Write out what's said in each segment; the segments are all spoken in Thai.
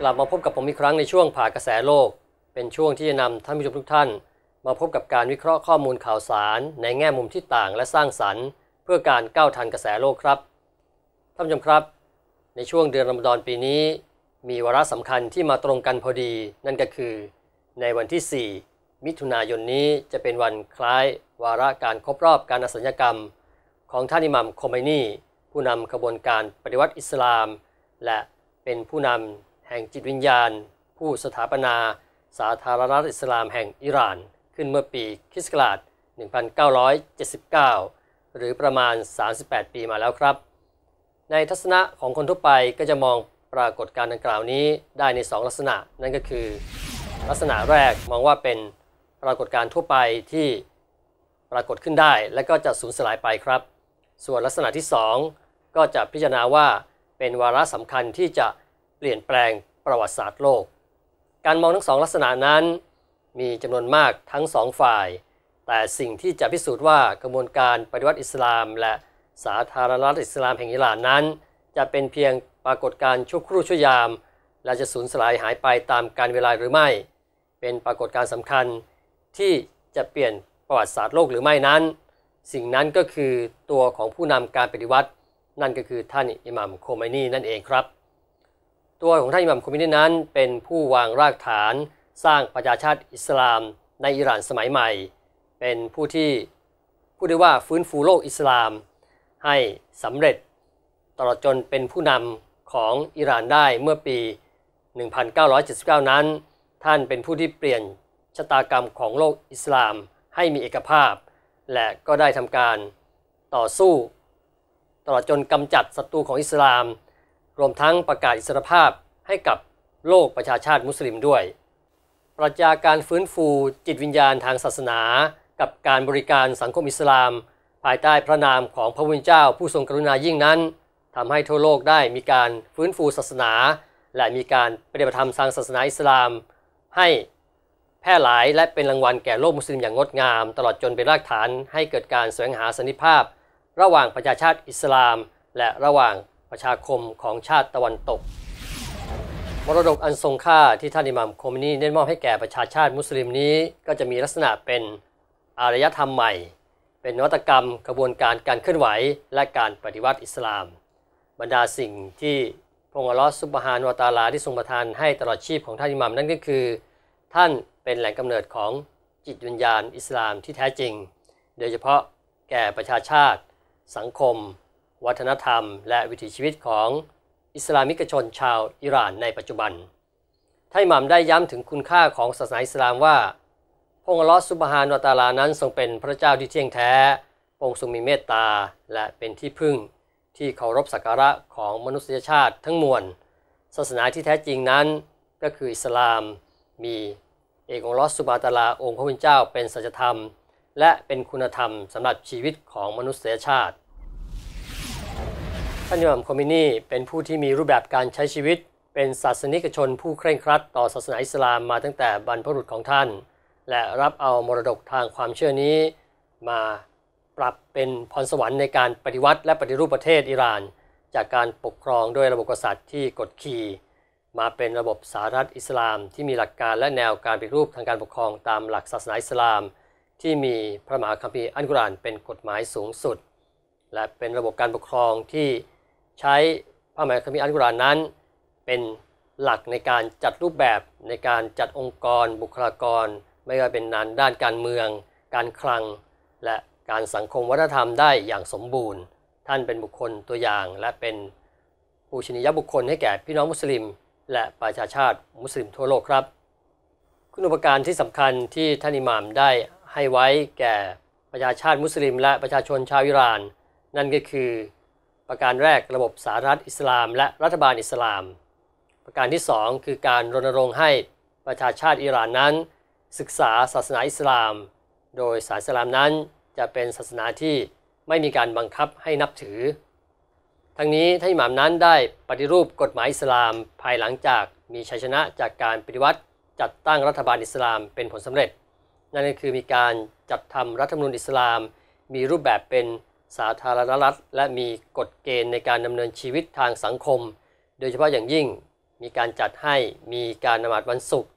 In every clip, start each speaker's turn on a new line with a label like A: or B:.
A: กลับมาพบกับผมอีกครั้งในช่วงผ่ากระแสโลก เป็นช่วงที่จะนำท่านผู้ชมทุกท่าน มาพบกับการวิเคราะห์ข้อมูลข่าวสาร ในแง่มุมที่ต่างและสร้างสรรค์ เพื่อการก้าวทันกระแสโลกครับ ท่านผู้ชมครับ ในช่วงเดือนรอมฎอนปีนี้ มีวาระสำคัญที่มาตรงกันพอดี นั่นก็คือ ในวันที่ 4 มิถุนายนนี้จะเป็นวันคล้ายวาระการครบรอบการอสัญกรรมของท่านอิหมัมโคมัยนี ผู้นำขบวนการปฏิวัติอิสลาม และเป็นผู้นำแห่งจิตวิญญาณผู้สถาปนา สาธารณรัฐอิสลามแห่งอิหร่าน ขึ้นเมื่อปีคริสต์ศักราช 1979 หรือประมาณ 38 ปีมาแล้วครับ ในทัศนะของคนทั่วไปก็จะมองปรากฏการณ์ดังกล่าวนี้ได้ใน 2 ลักษณะ นั่นก็คือ ลักษณะแรกมองว่าเป็นปรากฏการณ์ทั่วไปที่ปรากฏขึ้นได้และก็จะสูญสลายไปครับ ส่วนลักษณะที่ 2 ก็จะพิจารณาว่าเป็นวาระสำคัญที่จะเปลี่ยนแปลงประวัติศาสตร์โลก การมองทั้งสองลักษณะนั้นมีจำนวนมากทั้งสองฝ่าย แต่สิ่งที่จะพิสูจน์ว่ากระบวนการปฏิวัติอิสลาม และสาธารณรัฐอิสลามแห่งอิหร่านนั้น จะเป็นเพียงปรากฏการณ์ชั่วครู่ชั่วยาม และจะสูญสลายหายไปตามกาลเวลาหรือไม่ เป็นปรากฏการณ์สำคัญที่จะเปลี่ยนประวัติศาสตร์โลกหรือไม่นั้น สิ่งนั้นก็คือตัวของผู้นำการปฏิวัติ นั่นก็คือท่านอิหมามโคมัยนีนั่นเองครับตัวของท่านอิหมามคุมินีนั้น เป็นผู้วางรากฐานสร้างประชาชาติอิสลามในอิหร่านสมัยใหม่ เป็นผู้ที่พูดได้ว่าฟื้นฟูโลกอิสลาม ให้สำเร็จ ตลอดจนเป็นผู้นำของอิหร่านได้เมื่อปี 1979 นั้น ท่านเป็นผู้ที่เปลี่ยนชะตากรรมของโลกอิสลามให้มีเอกภาพ และก็ได้ทำการต่อสู้ ตลอดจนกำจัดศัตรูของอิสลามรวมทั้งประกาศอิสรภาพให้กับโลกประชาชาติมุสลิมด้วย ประชาการฟื้นฟูจิตวิญญาณทางศาสนา กับการบริการสังคมอิสลาม ภายใต้พระนามของพระวิญเจ้า ผู้ทรงกรุณายิ่งนั้นทำให้ทั่วโลกได้มีการฟื้นฟูศาสนา และมีการปฏิบัติธรรมทางศาสนาอิสลาม ให้แพร่หลายและเป็นรางวัลแก่โลกมุสลิมอย่างงดงาม ตลอดจนเป็นรากฐานให้เกิดการแสวงหาสันติภาพ ระหว่างประชาชาติอิสลามและระหว่างประชาคมของชาติตะวันตกมรดกอันทรงค่าที่ท่านอิหมัมโคมินีได้มอบให้แก่ประชาชาติมุสลิมนี้ก็จะมีลักษณะเป็นอารยธรรมใหม่ เป็นนวัตกรรมกระบวนการการเคลื่อนไหวและการปฏิวัติอิสลาม บรรดาสิ่งที่พระองค์อัลลอฮฺสุบฮานวตาลาที่ทรงประทานให้ตลอดชีพของท่านอิหมัมนั่นก็คือ ท่านเป็นแหล่งกำเนิดของจิตวิญญาณ อิสลามที่แท้จริง โดยเฉพาะแก่ประชาชาติสังคมวัฒนธรรมและวิถีชีวิตของอิสลามิกชนชาวอิหร่านในปัจจุบันท่านหม่ำได้ย้ำถึงคุณค่าของศาสนาอิสลามว่าพองค์ลอสุบฮานวตาลา นั้นทรงเป็นพระเจ้าที่เที่ยงแท้ องค์ทรงมีเมตตาและเป็นที่พึ่งที่เคารพสักการะของมนุษยชาติทั้งมวล ศาสนาที่แท้จริงนั้น ก็คืออิสลาม มีเอกองลอสุบาตาลาองค์พระผู้เป็นเจ้าเป็นสัจธรรม และเป็นคุณธรรมสำหรับชีวิตของมนุษยชาติท่านยมมคอมินีเป็นผู้ที่มีรูปแบบการใช้ชีวิต เป็นศาสนิกชน ผู้เคร่งครัดต่อศาสนาอิสลามมาตั้งแต่บรรพบุรุษของท่าน และรับเอามรดกทางความเชื่อนี้ มาปรับเป็นพรสวรรค์ในการปฏิวัติ และปฏิรูปประเทศอิหร่าน จากการปกครองด้วยระบบกษัตริย์ที่กดขี่ มาเป็นระบบสารัฐอิสลาม ที่มีหลักการและแนวการปฏิรูปทางการปกครองตามหลักศาสนาอิสลาม ที่มีพระมหาคัมภีร์อัลกุรอานเป็นกฎหมายสูงสุด และเป็นระบบการปกครองที่ใช้พระมหาคัมภีร์อัลกุรอานนั้น เป็นหลักในการจัดรูปแบบในการจัดองค์กร บุคลากรไม่ว่าเป็นนานด้านการเมือง การคลัง และการสังคมวัฒนธรรมได้อย่างสมบูรณ์ ท่านเป็นบุคคลตัวอย่าง และเป็นผู้ชนิยบุคคลให้แก่พี่น้องมุสลิม และประชาชาติมุสลิมทั่วโลกครับ คุณอุปการที่สำคัญที่ท่านอิหม่ามได้ให้ไว้แก่ประชาชาติมุสลิม และประชาชนชาวอิหร่าน นั่นก็คือประการแรกระบบสารัฐอิสลามและรัฐบาลอิสลาม ประการที่ 2 คือการรณรงค์ให้ประชาชาติอิหร่านนั้น ศึกษาศาสนาอิสลาม โดยศาสนาอิสลามนั้นจะเป็นศาสนาที่ไม่มีการบังคับให้นับถือ ทั้งนี้ท่านอิหม่ามนั้นได้ปฏิรูปกฎหมายอิสลามภายหลังจากมีชัยชนะจากการปฏิวัติ จัดตั้งรัฐบาลอิสลามเป็นผลสำเร็จ นั่นก็คือ มีการจัดทำรัฐธรรมนูญอิสลาม มีรูปแบบเป็นสาธารณรัฐ และมีกฎเกณฑ์ในการดำเนินชีวิตทางสังคม โดยเฉพาะอย่างยิ่งมีการจัดให้มีการนมาดวันศุกร์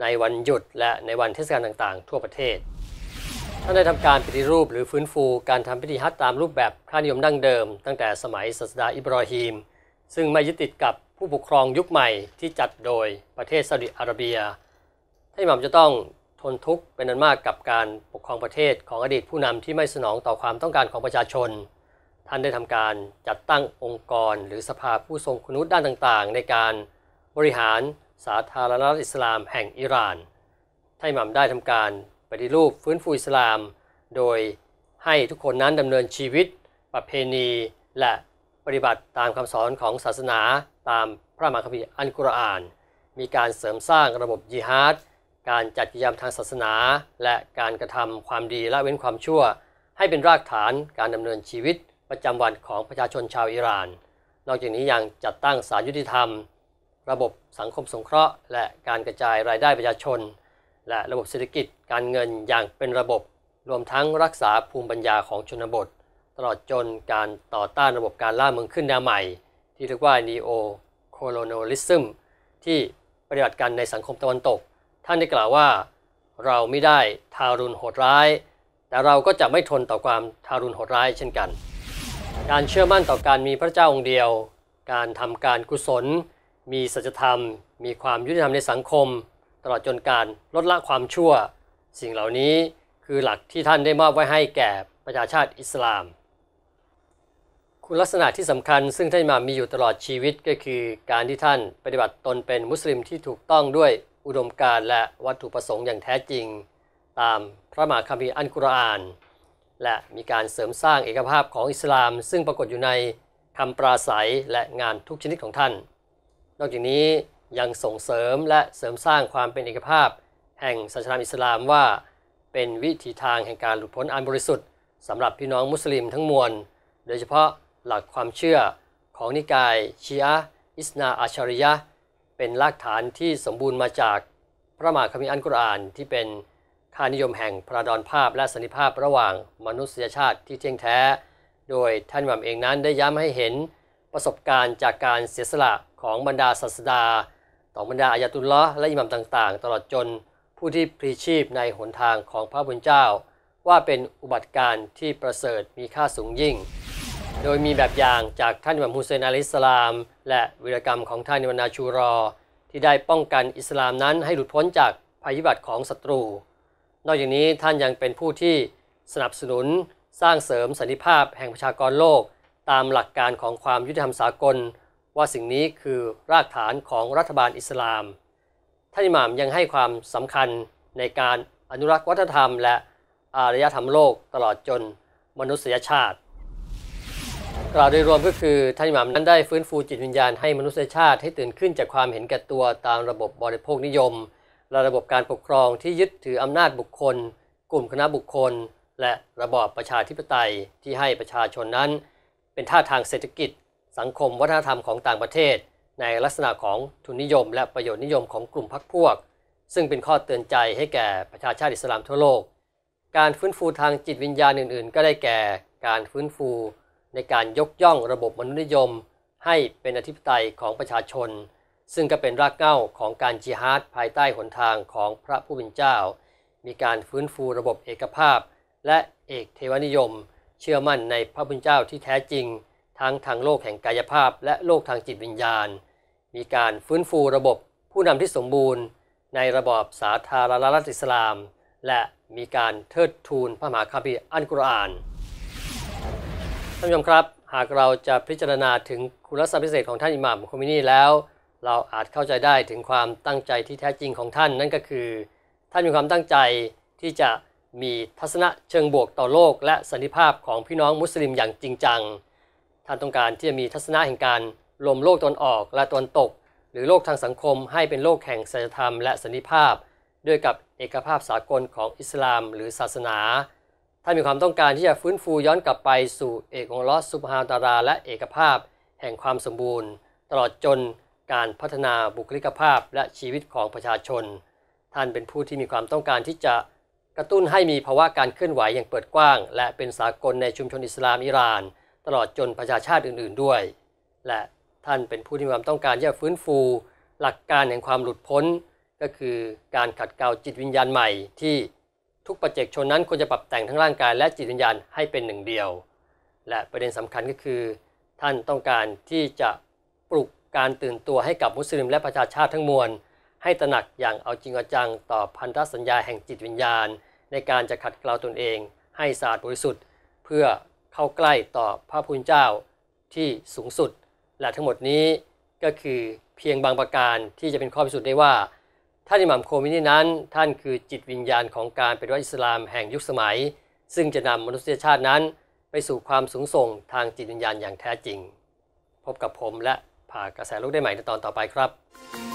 A: ในวันหยุดและในวันเทศกาลต่างๆ ทั่วประเทศท่านได้ทำการปฏิรูปหรือฟื้นฟูการทำพิธีฮัตตามรูปแบบค่านิยมดั้งเดิมตั้งแต่สมัยศาสดาอิบรอฮีม ซึ่งไม่ยึดติดกับผู้ปกครองยุคใหม่ที่จัดโดยประเทศซาอุดิอาระเบียท่านหมัมจะต้องทนทุกข์เป็นอันมากกับการปกครองประเทศของอดีตผู้นำที่ไม่สนองต่อความต้องการของประชาชน ท่านได้ทำการจัดตั้งองค์กรหรือสภาผู้ทรงคุณวุฒิด้านต่างๆ ในการบริหารสาธารณรัฐอิสลามแห่งอิหร่านไทมัมได้ทำการปฏิรูปฟื้นฟูอิสลาม โดยให้ทุกคนนั้นดำเนินชีวิตประเพณี และปฏิบัติตามคำสอนของศาสนาตามพระมหาคัมภีร์อัลกุรอาน มีการเสริมสร้างระบบยิฮาดการจัดกิจกรรมทางศาสนาและการกระทำความดีละเว้นความชั่ว ให้เป็นรากฐานการดำเนินชีวิตประจำวันของประชาชนชาวอิหร่าน นอกจากนี้ยังจัดตั้งสารยุติธรรมระบบสังคมสงเคราะห์ และการกระจายรายได้ประชาชน และระบบเศรษฐกิจการเงินอย่างเป็นระบบรวมทั้งรักษาภูมิปัญญาของชนบท ตลอดจนการต่อต้านระบบการล่าเมืองขึ้นแนวใหม่ ที่เรียกว่านีโอโคโลนอลิซึมที่ปฏิบัติกันในสังคมตะวันตกท่านได้กล่าวว่าเราไม่ได้ทารุณโหดร้าย แต่เราก็จะไม่ทนต่อความทารุณโหดร้ายเช่นกัน การเชื่อมั่นต่อการมีพระเจ้าองค์เดียว การทำการกุศล มีศัจธรรม มีความยุติธรรมในสังคม ตลอดจนการลดละความชั่ว สิ่งเหล่านี้คือหลักที่ท่านได้มอบไว้ให้แก่ประชาชาติอิสลาม คุณลักษณะที่สำคัญ ซึ่งท่านมามีอยู่ตลอดชีวิตก็คือ การที่ท่าน ปฏิบัติตนเป็นมุสลิมที่ถูกต้องด้วยอุดมการและวัตถุประสงค์อย่างแท้จริง ตามพระมหาคัมภีร์อัลกุรอาน และมีการเสริมสร้างเอกภาพของอิสลาม ซึ่งปรากฏอยู่ในคำปราศัยและงานทุกชนิดของท่าน นอกจากนี้ยังส่งเสริมและเสริมสร้างความเป็นเอกภาพแห่งศาสนาอิสลามว่า เป็นวิถีทางแห่งการหลุดพ้นอันบริสุทธิ์สำหรับพี่น้องมุสลิมทั้งมวลโดยเฉพาะหลักความเชื่อของนิกายชีอะอิสนาอัชริยะเป็นรากฐานที่สมบูรณ์มาจากพระมหาคัมภีร์อัลกุรอานที่เป็นค่านิยมแห่งพระดอนภาพและสันนิภาพระหว่างมนุษยชาติที่เที่ยงแท้ โดยท่านหม่มเองนั้นได้ย้ำให้เห็นประสบการณ์จากการเสียสละของบรรดาศาสดา ต่อบรรดาอายาตุลละและอิหมัมต่างๆ ตลอดจนผู้ที่พลีชีพในหนทางของพระบุญเจ้า ว่าเป็นอุบัติการที่ประเสริฐมีค่าสูงยิ่งโดยมีแบบอย่างจากท่านอิหม่ามฮุเซนอาลิสลาม และวีรกรรมของท่านอิมนาชูรอที่ได้ป้องกันอิสลามนั้นให้หลุดพ้นจากภัยพิบัติของศัตรู นอกจากนี้ท่านยังเป็นผู้ที่สนับสนุนสร้างเสริมสันติภาพแห่งประชากรโลก ตามหลักการของความยุติธรรมสากล ว่าสิ่งนี้คือรากฐานของรัฐบาลอิสลาม ท่านอิหม่ามยังให้ความสำคัญในการอนุรักษ์วัฒนธรรม และอารยธรรมโลกตลอดจนมนุษยชาติกล่าวโดยรวมก็คือ ท่านหมามนั้นได้ฟื้นฟูจิตวิญญาณให้มนุษยชาติ ให้ตื่นขึ้นจากความเห็นแก่ตัวตามระบบบริโภคนิยม และระบบการปกครองที่ยึดถืออำนาจบุคคล กลุ่มคณะบุคคล และระบอบประชาธิปไตยที่ให้ประชาชนนั้น เป็นท่าทางเศรษฐกิจ สังคมวัฒนธรรมของต่างประเทศ ในลักษณะของทุนนิยม และประโยชน์นิยมของกลุ่มพรรคพวก ซึ่งเป็นข้อเตือนใจให้แก่ประชาชาติอิสลามทั่วโลก การฟื้นฟูทางจิตวิญญาณอื่นๆ ก็ได้แก่การฟื้นฟูในการยกย่องระบบมนุษยนิยมให้เป็นอธิปไตยของประชาชน ซึ่งก็เป็นรากเหง้าของการจิฮาดภายใต้หนทางของพระผู้เป็นเจ้า มีการฟื้นฟูระบบเอกภาพและเอกเทวนิยม เชื่อมั่นในพระผู้เป็นเจ้าที่แท้จริงทั้งทางโลกแห่งกายภาพและโลกทางจิตวิญญาณ มีการฟื้นฟูระบบผู้นำที่สมบูรณ์ในระบอบสาธารณรัฐอิสลาม และมีการเทิดทูนพระมหาคัมภีร์อัลกุรอานท่านผู้ชมครับหากเราจะพิจารณาถึงคุณลักษณะพิเศษของท่านอิหม่ามโคมินีแล้ว เราอาจเข้าใจได้ถึงความตั้งใจที่แท้จริงของท่านนั่นก็คือ ท่านมีความตั้งใจที่จะมีทัศนะเชิงบวกต่อโลกและสันติภาพของพี่น้องมุสลิมอย่างจริงจัง ท่านต้องการที่จะมีทัศนะแห่งการลมโลกตนออก และตนตก หรือโลกทางสังคม ให้เป็นโลกแห่งศีลธรรมและสันติภาพ ด้วยกับเอกภาพสากลของอิสลามหรือศาสนาท่านมีความต้องการที่จะฟื้นฟูย้อนกลับไปสู่เอกองลอสสุภาตาราและเอกภาพแห่งความสมบูรณ์ ตลอดจนการพัฒนาบุคลิกภาพและชีวิตของประชาชน ท่านเป็นผู้ที่มีความต้องการที่จะกระตุ้นให้มีภาวะการเคลื่อนไหวอย่างเปิดกว้าง และเป็นสากลในชุมชนอิสลามอิหร่าน ตลอดจนประชาชาติอื่น ๆด้วย และท่านเป็นผู้ที่มีความต้องการที่จะฟื้นฟูหลักการแห่งความหลุดพ้น ก็คือการขัดเกลาจิตวิญญาณใหม่ที่ทุกประเจกชนนั้นควรจะปรับแต่งทั้งร่างกายและจิตวิญญาณให้เป็นหนึ่งเดียว และประเด็นสำคัญก็คือ ท่านต้องการที่จะปลุกการตื่นตัวให้กับมุสลิมและประชาชาติทั้งมวลให้ตระหนักอย่างเอาจริงเอาจัง ต่อพันธสัญญาแห่งจิตวิญญาณ ในการจะขัดเกลาตนเอง ให้สะอาดบริสุทธิ์ เพื่อเข้าใกล้ต่อพระพุทธเจ้าที่สูงสุด และทั้งหมดนี้ก็คือเพียงบางประการที่จะเป็นข้อพิสูจน์ได้ว่าท่านอิหมามโคมินีนั้น ท่านคือจิตวิญญาณของการเป็นวัดอิสลามแห่งยุคสมัย ซึ่งจะนำมนุษยชาตินั้น ไปสู่ความสูงส่งทางจิตวิญญาณอย่างแท้จริง พบกับผมและผ่ากระแสลูกได้ใหม่ในตอนต่อไปครับ